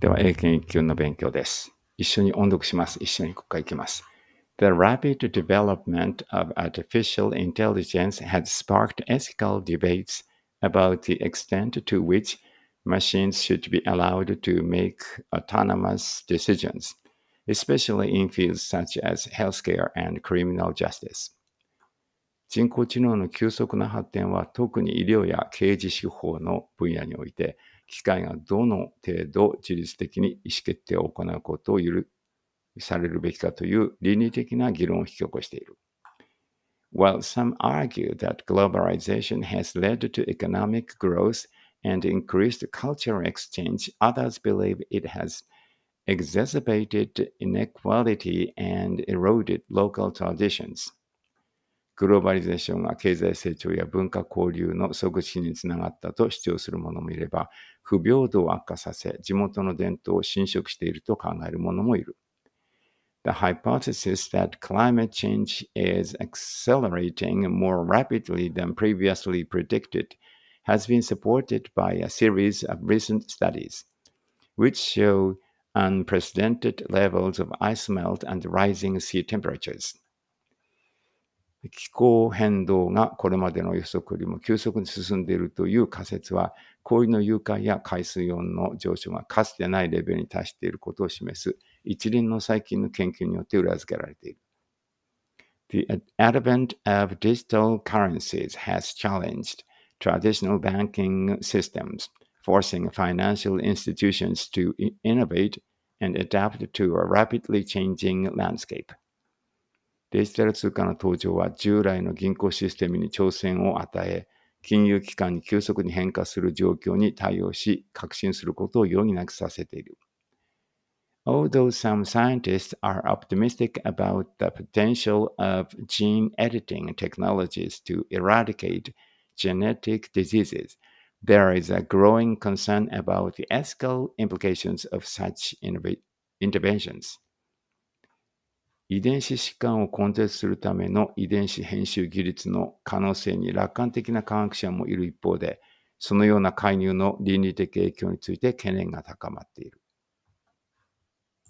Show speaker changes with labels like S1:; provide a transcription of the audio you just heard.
S1: では、英検1級の勉強です。一緒に音読します。一緒に国会行きます。The rapid development of artificial intelligence has sparked ethical debates about the extent to which machines should be allowed to make autonomous decisions, especially in fields such as healthcare and criminal justice. 人工知能の急速な発展は特に医療や刑事司法の分野において機械がどの程度自律的に意思決定を行うことを許されるべきかという倫理的な議論を引き起こしている。While some argue that globalization has led to economic growth and increased cultural exchange, others believe it has exacerbated inequality and eroded local traditions. グローバリゼーションが経済成長や文化交流の促進につながったと主張する者もいれば、不平等を悪化させ、地元の伝統を侵食していると考える者もいる。The hypothesis that climate change is accelerating more rapidly than previously predicted has been supported by a series of recent studies, which show unprecedented levels of ice melt and rising sea temperatures. 気候変動がこれまでの予測よりも急速に進んでいるという仮説は、氷の融解や海水温の上昇がかつてないレベルに達していることを示す一連の最近の研究によって裏付けられている。The advent of digital currencies has challenged traditional banking systems, forcing financial institutions to innovate and adapt to a rapidly changing landscape. デジタル通貨の登場は従来の銀行システムに挑戦を与え、金融機関に急速に変化する状況に対応し、革新することを余儀なくさせている。Although some scientists are optimistic about the potential of gene editing technologies to eradicate genetic diseases, there is a growing concern about the ethical implications of such interventions. 遺伝子疾患を根絶するための遺伝子編集技術の可能性に楽観的な科学者もいる一方で、そのような介入の倫理的影響について懸念が高まっている。